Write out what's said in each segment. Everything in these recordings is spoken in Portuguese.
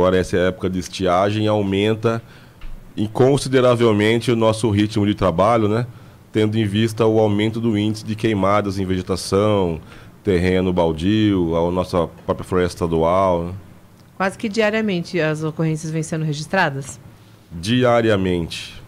Agora, essa época de estiagem aumenta consideravelmente o nosso ritmo de trabalho, né? tendo em vista o aumento do índice de queimadas em vegetação, terreno baldio, a nossa própria floresta estadual. Né? Quase que diariamente as ocorrências vêm sendo registradas? Diariamente.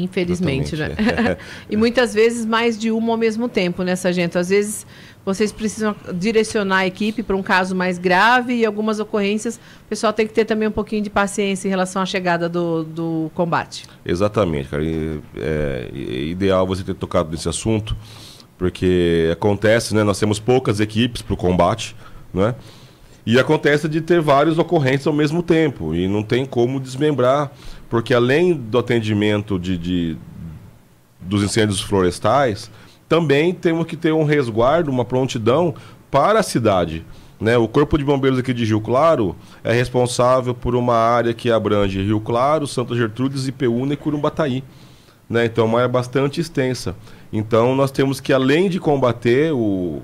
Infelizmente, Totalmente, né? É. e muitas vezes mais de uma ao mesmo tempo, né, Sargento? Às vezes vocês precisam direcionar a equipe para um caso mais grave e algumas ocorrências o pessoal tem que ter também um pouquinho de paciência em relação à chegada do, do combate. Exatamente, cara. E, é, é ideal você ter tocado nesse assunto, porque acontece, né? Nós temos poucas equipes para o combate, né? E acontece de ter várias ocorrências ao mesmo tempo e não tem como desmembrar, porque além do atendimento de, de dos incêndios florestais, também temos que ter um resguardo, uma prontidão para a cidade. Né? O Corpo de Bombeiros aqui de Rio Claro é responsável por uma área que abrange Rio Claro, Santa Gertrudes, Ipeúna e Curumbataí. Né? Então, uma é área bastante extensa. Então, nós temos que, além de combater o,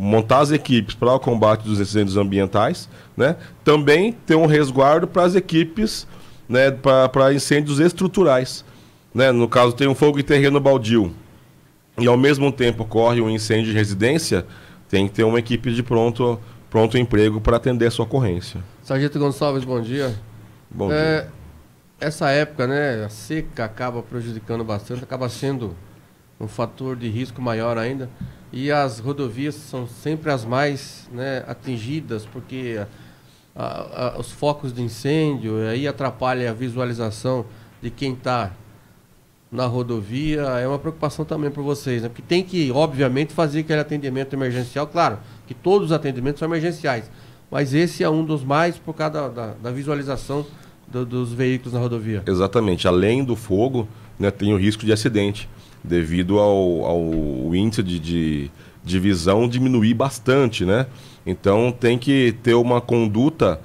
montar as equipes para o combate dos incêndios ambientais, né? também ter um resguardo para as equipes né, para incêndios estruturais. Né? No caso, tem um fogo em terreno baldio e ao mesmo tempo ocorre um incêndio de residência, tem que ter uma equipe de pronto, pronto emprego para atender a sua ocorrência. Sargento Gonçalves, bom dia. Bom é, dia. Essa época, né, a seca acaba prejudicando bastante, acaba sendo um fator de risco maior ainda e as rodovias são sempre as mais né, atingidas, porque a, a, os focos de incêndio aí atrapalha a visualização de quem está na rodovia. É uma preocupação também para vocês, né? porque tem que, obviamente, fazer aquele atendimento emergencial. Claro que todos os atendimentos são emergenciais, mas esse é um dos mais por causa da, da, da visualização do, dos veículos na rodovia. Exatamente. Além do fogo né, tem o risco de acidente, devido ao, ao índice de, de, de visão diminuir bastante, né? Então tem que ter uma conduta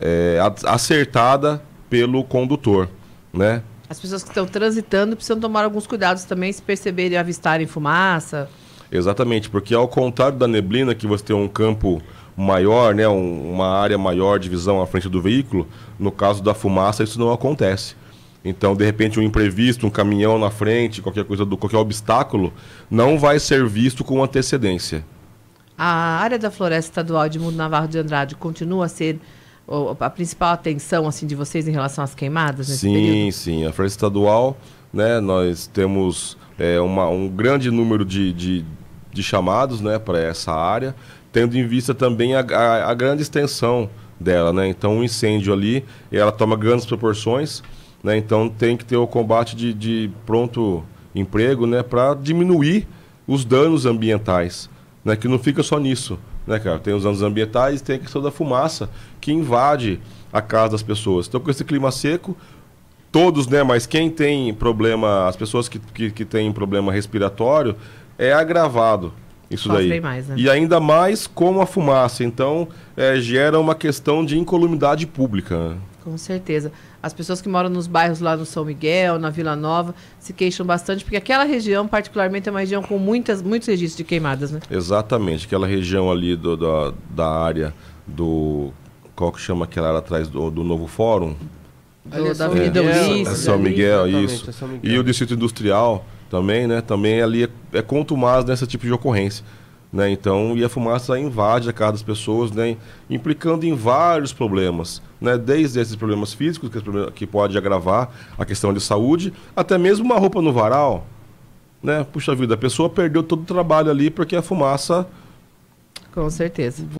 é, acertada pelo condutor, né? As pessoas que estão transitando precisam tomar alguns cuidados também, se perceberem e avistarem fumaça. Exatamente, porque ao contrário da neblina, que você tem um campo maior, né, um, uma área maior de visão à frente do veículo, no caso da fumaça isso não acontece. Então, de repente, um imprevisto, um caminhão na frente, qualquer coisa do qualquer obstáculo, não vai ser visto com antecedência. A área da floresta estadual de Mundo Navarro de Andrade continua a ser a principal atenção assim de vocês em relação às queimadas nesse sim, período? Sim, sim. A floresta estadual, né, nós temos é, uma, um grande número de, de, de chamados né, para essa área, tendo em vista também a, a, a grande extensão dela. Né? Então, o um incêndio ali, ela toma grandes proporções. Né? Então tem que ter o combate de, de pronto emprego né? para diminuir os danos ambientais, né? que não fica só nisso. Né, cara? Tem os danos ambientais e tem a questão da fumaça que invade a casa das pessoas. Então com esse clima seco, todos, né? Mas quem tem problema, as pessoas que, que, que têm problema respiratório, é agravado isso Posso daí. Mais, né? E ainda mais com a fumaça. Então, é, gera uma questão de incolumidade pública. Né? com certeza. As pessoas que moram nos bairros lá no São Miguel, na Vila Nova, se queixam bastante, porque aquela região, particularmente, é uma região com muitas, muitos registros de queimadas, né? Exatamente. Aquela região ali do, da área do. Qual que chama aquela área atrás do, do novo fórum? Do, da Avenida é, Ulisses. É né? São Miguel, é isso. É São Miguel. E o Distrito Industrial também, né? Também ali é, é contumaz nesse tipo de ocorrência. Né? Então, e a fumaça invade a casa das pessoas, né? implicando em vários problemas, né? desde esses problemas físicos, que, é que pode agravar a questão de saúde, até mesmo uma roupa no varal. Né? Puxa vida, a pessoa perdeu todo o trabalho ali porque a fumaça. Com certeza.